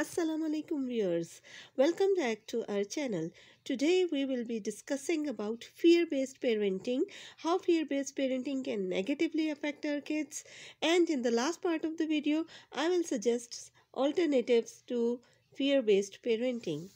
Assalamualaikum viewers. Welcome back to our channel. Today we will be discussing about fear-based parenting, how fear-based parenting can negatively affect our kids and in the last part of the video I will suggest alternatives to fear-based parenting.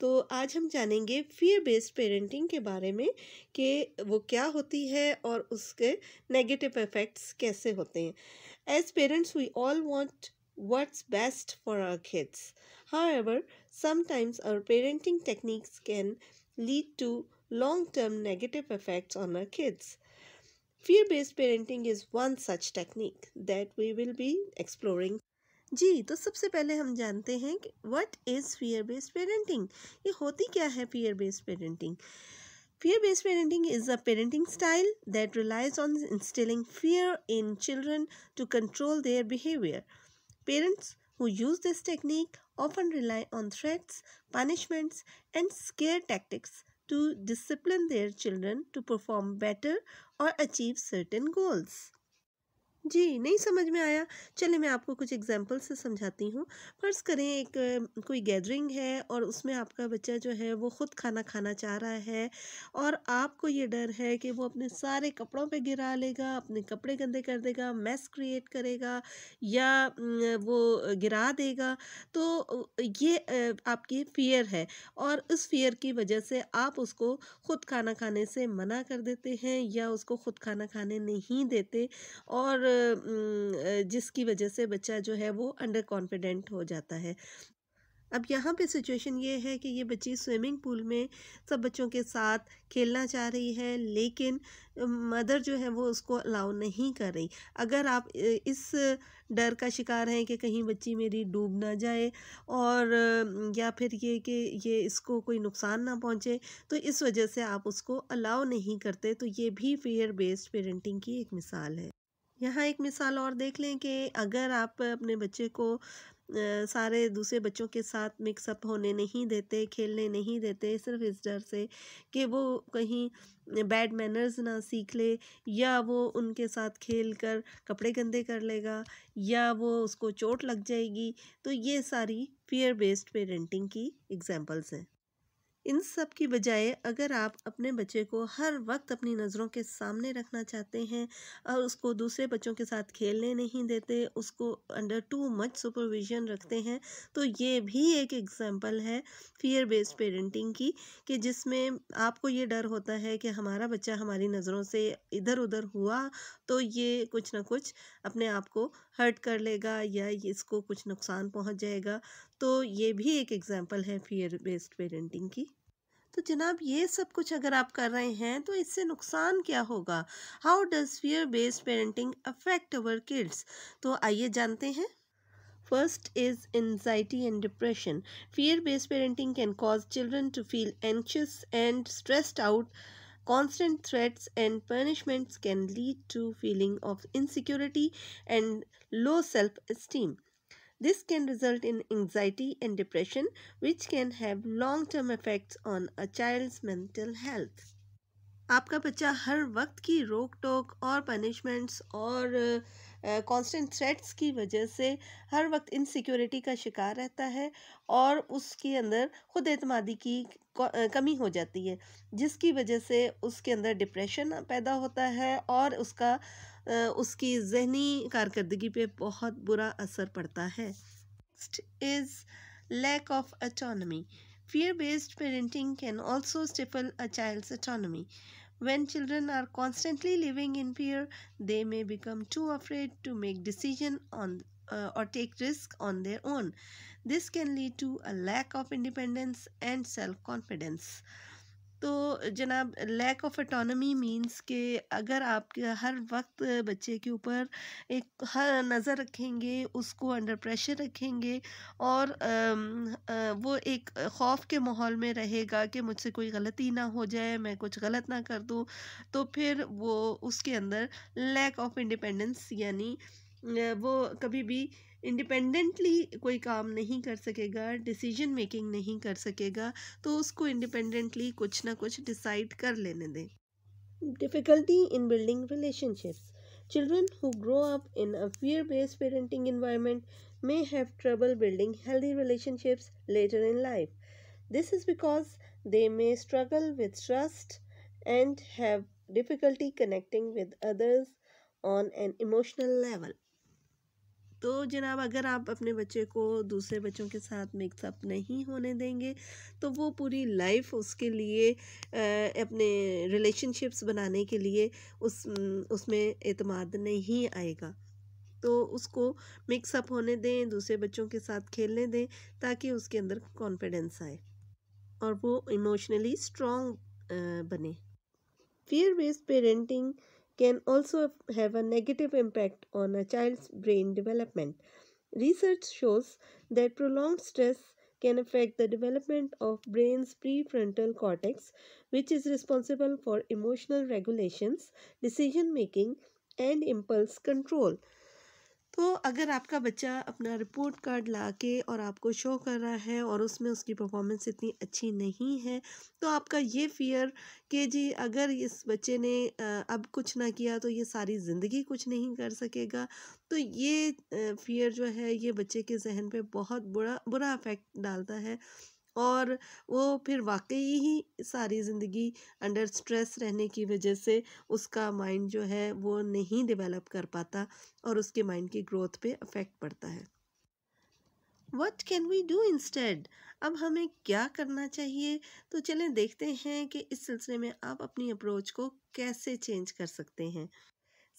तो आज हम जानेंगे fear based parenting के बारे में कि वो क्या होती है और उसके नेगेटिव इफ़ेक्ट्स कैसे होते हैं as parents we all want what's best for our kids. However, sometimes our parenting techniques can lead to long term negative effects on our kids. Fear based parenting is one such technique that we will be exploring. जी तो सबसे पहले हम जानते हैं कि what is fear based parenting ये होती क्या है fear based parenting Fear based parenting is a parenting style that relies on instilling fear in children to control their behavior. Parents who use this technique often rely on threats, punishments, and scare tactics to discipline their children to perform better or achieve certain goals. जी नहीं समझ में आया चलिए मैं आपको कुछ example से समझाती हूँ फ़र्ज़ करें एक कोई गैदरिंग है और उसमें आपका बच्चा जो है वो ख़ुद खाना खाना चाह रहा है और आपको ये डर है कि वो अपने सारे कपड़ों पे गिरा लेगा अपने कपड़े गंदे कर देगा मैस क्रिएट करेगा या वो गिरा देगा तो ये आपकी फ़ियर है और उस फ़ियर की वजह से आप उसको ख़ुद खाना खाने से मना कर देते हैं या उसको ख़ुद खाना खाने नहीं देते और जिसकी वजह से बच्चा जो है वो अंडर कॉन्फिडेंट हो जाता है अब यहाँ पे सिचुएशन ये है कि ये बच्ची स्विमिंग पूल में सब बच्चों के साथ खेलना चाह रही है लेकिन मदर जो है वो उसको अलाउ नहीं कर रही अगर आप इस डर का शिकार हैं कि कहीं बच्ची मेरी डूब ना जाए और या फिर ये कि ये इसको कोई नुकसान ना पहुँचे तो इस वजह से आप उसको अलाउ नहीं करते तो ये भी फेयर बेस्ड पेरेंटिंग की एक मिसाल है यहाँ एक मिसाल और देख लें कि अगर आप अपने बच्चे को सारे दूसरे बच्चों के साथ मिक्सअप होने नहीं देते खेलने नहीं देते सिर्फ इस डर से कि वो कहीं बैड मैनर्स ना सीख ले या वो उनके साथ खेल कर कपड़े गंदे कर लेगा या वो उसको चोट लग जाएगी तो ये सारी फियर बेस्ड पेरेंटिंग की एग्जांपल्स हैं इन सब की बजाय अगर आप अपने बच्चे को हर वक्त अपनी नज़रों के सामने रखना चाहते हैं और उसको दूसरे बच्चों के साथ खेलने नहीं देते उसको अंडर टू मच सुपरविजन रखते हैं तो ये भी एक एग्ज़ाम्पल है फियर बेस्ड पेरेंटिंग की कि जिसमें आपको ये डर होता है कि हमारा बच्चा हमारी नज़रों से इधर उधर हुआ तो ये कुछ ना कुछ अपने आप को हर्ट कर लेगा या इसको कुछ नुकसान पहुँच जाएगा तो ये भी एक एग्जाम्पल है फियर बेस्ड पेरेंटिंग की तो जनाब ये सब कुछ अगर आप कर रहे हैं तो इससे नुकसान क्या होगा how does fear based parenting affect our kids तो आइए जानते हैं first is anxiety and depression fear based parenting can cause children to feel anxious and stressed out constant threats and punishments can lead to feeling of insecurity and low self esteem This can result in anxiety and depression, which can have long term effects on a child's mental health. आपका बच्चा हर वक्त की रोक टोक और punishments और constant uh, threats की वजह से हर वक्त इनसिक्योरिटी का शिकार रहता है और उसके अंदर खुद अतमादी की कमी हो जाती है जिसकी वजह से उसके अंदर डिप्रेशन पैदा होता है और उसका उसकी जहनी कारकर्दगी पे बहुत बुरा असर पड़ता है next is lack of autonomy. Fear based parenting can also stifle a child's autonomy. When children are constantly living in fear, they may become too afraid to make decisions on uh, or take risks on their own. This can lead to a lack of independence and self confidence. तो जनाब lack of autonomy means के अगर आप हर वक्त बच्चे के ऊपर एक हर नज़र रखेंगे उसको अंडर प्रेशर रखेंगे और वो एक खौफ के माहौल में रहेगा कि मुझसे कोई गलती ना हो जाए मैं कुछ गलत ना कर दूँ तो फिर वो उसके अंदर लैक ऑफ इंडिपेंडेंस यानी वो कभी भी इंडिपेंडेंटली कोई काम नहीं कर सकेगा डिसीजन मेकिंग नहीं कर सकेगा तो उसको इंडिपेंडेंटली कुछ ना कुछ डिसाइड कर लेने दें difficulty in building relationships children who grow up in a fear based parenting environment may have trouble building healthy relationships later in life this is because they may struggle with trust and have difficulty connecting with others on an emotional level तो जनाब अगर आप अपने बच्चे को दूसरे बच्चों के साथ मिक्सअप नहीं होने देंगे तो वो पूरी लाइफ उसके लिए अपने रिलेशनशिप्स बनाने के लिए उस उसमें अतमाद नहीं आएगा तो उसको मिक्सअप होने दें दूसरे बच्चों के साथ खेलने दें ताकि उसके अंदर कॉन्फिडेंस आए और वो इमोशनली स्ट्रॉन्ग बने fear based parenting can also have a negative impact on a child's brain development. Research shows that prolonged stress can affect the development of brain's prefrontal cortex, which is responsible for emotional regulations, decision making, and impulse control. तो अगर आपका बच्चा अपना report card ला के और आपको show कर रहा है और उसमें उसकी परफॉर्मेंस इतनी अच्छी नहीं है तो आपका ये फियर कि जी अगर इस बच्चे ने अब कुछ ना किया तो ये सारी ज़िंदगी कुछ नहीं कर सकेगा तो ये फियर जो है ये बच्चे के जहन पे बहुत बुरा बुरा अफेक्ट डालता है और वो फिर वाकई ही सारी ज़िंदगी अंडर स्ट्रेस रहने की वजह से उसका माइंड जो है वो नहीं डेवलप कर पाता और उसके माइंड की ग्रोथ पे अफेक्ट पड़ता है what can we do instead अब हमें क्या करना चाहिए तो चलें देखते हैं कि इस सिलसिले में आप अपनी अप्रोच को कैसे चेंज कर सकते हैं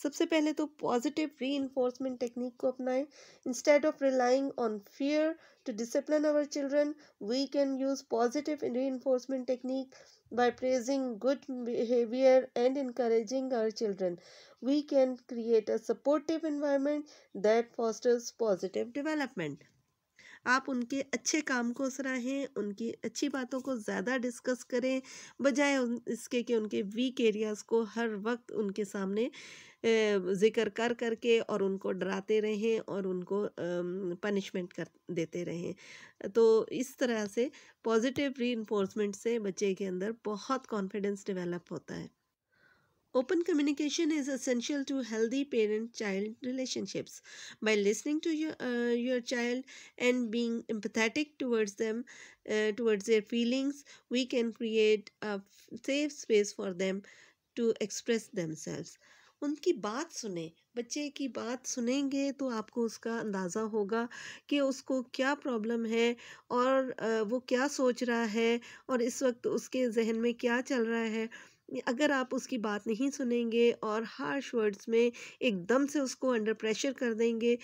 सबसे पहले तो पॉजिटिव री इन्फोर्समेंट टेक्निक को अपनाएं instead of relying on fear to discipline our children we can use positive reinforcement technique by praising good behavior and encouraging our children we can create a supportive environment that fosters positive development आप उनके अच्छे काम को सराहें उनकी अच्छी बातों को ज़्यादा डिस्कस करें बजाय इसके कि उनके वीक एरियाज़ को हर वक्त उनके सामने ज़िक्र कर करके और उनको डराते रहें और उनको पनिशमेंट कर देते रहें तो इस तरह से पॉजिटिव री से बच्चे के अंदर बहुत कॉन्फिडेंस डेवलप होता है Open communication is essential to healthy parent-child relationships. By listening to your uh, your child and being empathetic towards them, uh, towards their feelings, we can create a safe space for them to express themselves. उनकी बात सुने बच्चे की बात सुनेंगे तो आपको उसका अंदाज़ा होगा कि उसको क्या प्रॉब्लम है और वो क्या सोच रहा है और इस वक्त उसके जहन में क्या चल रहा है अगर आप उसकी बात नहीं सुनेंगे और हार्श वर्ड्स में एकदम से उसको अंडर प्रेशर कर देंगे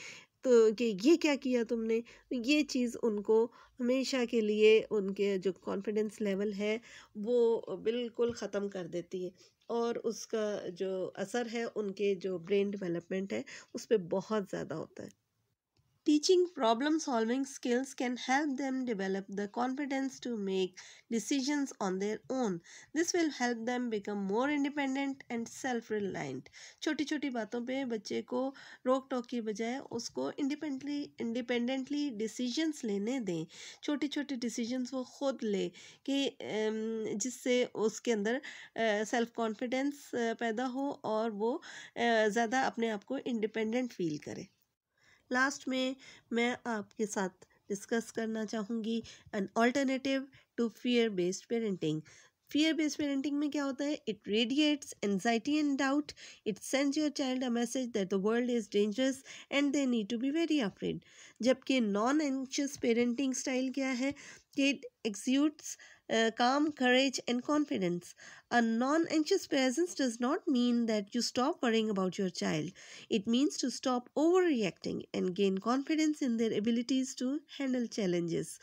तो कि ये क्या किया तुमने तो ये चीज़ उनको हमेशा के लिए उनके जो कॉन्फिडेंस लेवल है वो बिल्कुल ख़त्म कर देती है और उसका जो असर है उनके जो ब्रेन डेवलपमेंट है उस पर बहुत ज़्यादा होता है Teaching problem solving skills can help them develop the confidence to make decisions on their own. This will help them become more independent and self reliant. छोटी छोटी बातों पे बच्चे को रोक टोक की बजाय उसको independently independently decisions लेने दें छोटे छोटे decisions वो खुद ले कि जिससे उसके अंदर self confidence पैदा हो और वो ज़्यादा अपने आप को independent feel करे लास्ट में मैं आपके साथ डिस्कस करना चाहूँगी an alternative to fear based parenting fear based parenting में क्या होता है it radiates anxiety and doubt it sends your child a message that the world is dangerous and they need to be very afraid जबकि non anxious parenting style क्या है कि it exudes calm, courage, and confidence. A non anxious presence does not mean that you stop worrying about your child. It means to stop overreacting and gain confidence in their abilities to handle challenges.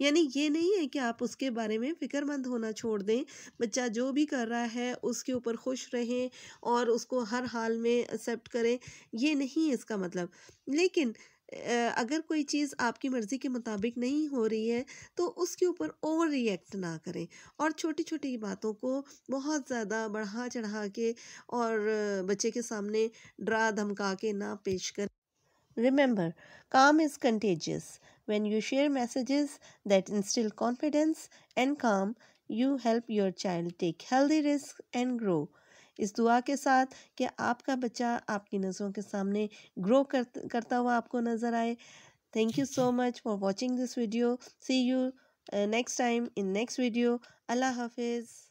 यानी ये नहीं है कि आप उसके बारे में फ़िक्रमंद होना छोड़ दें बच्चा जो भी कर रहा है उसके ऊपर खुश रहें और उसको हर हाल में एक्सेप्ट करें ये नहीं है इसका मतलब लेकिन अगर कोई चीज़ आपकी मर्ज़ी के मुताबिक नहीं हो रही है तो उसके ऊपर ओवर रिएक्ट ना करें और छोटी छोटी बातों को बहुत ज़्यादा बढ़ा चढ़ा के और बच्चे के सामने ड्रा धमका के ना पेश करें remember calm is contagious when you share message that instil confidence and calm you help your child take healthy risk and grow इस दुआ के साथ कि आपका बच्चा आपकी नज़रों के सामने ग्रो कर, करता हुआ आपको नज़र आए thank you so much for watching this video see you next time in next video अल्लाह हाफिज़